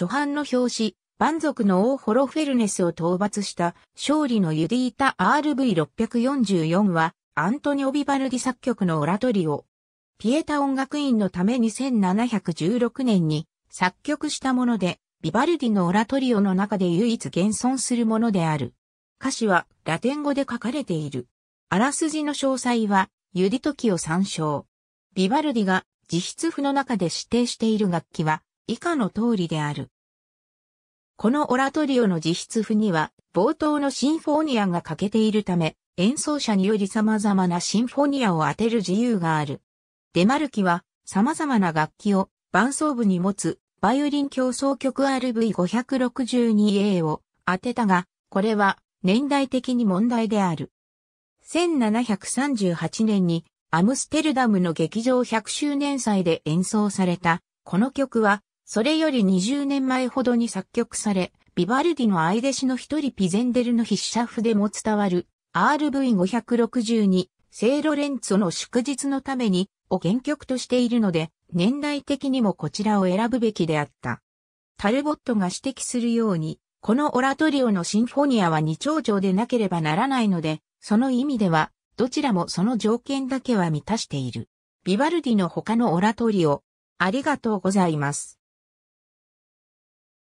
初版の表紙、蛮族の王ホロフェルネスを討伐した勝利のユディータ RV644 はアントニオ・ビバルディ作曲のオラトリオ。ピエタ音楽院のため2 7 1 6年に作曲したもので、ビバルディのオラトリオの中で唯一現存するものである。歌詞はラテン語で書かれている。あらすじの詳細は、ユディトキを参照。ビバルディが自筆譜の中で指定している楽器は、以下の通りである。このオラトリオの実質譜には、冒頭のシンフォニアが欠けているため、演奏者により様々なシンフォニアを当てる自由がある。デマルキは、様々な楽器を伴奏部に持つ、バイオリン競争曲 RV562A を当てたが、これは年代的に問題である。1738年にアムステルダムの劇場100周年祭で演奏された、この曲はそれより20年前ほどに作曲され、ビバルディの愛弟子の一人ピゼンデルの筆者筆も伝わる RV562 イロレンツォの祝日のためにを原曲としているので、年代的にもこちらを選ぶべきであった。タルボットが指摘するように、このオラトリオのシンフォニアは二長調でなければならないので、その意味では、どちらもその条件だけは満たしている。ビバルディの他のオラトリオ、ありがとうございます。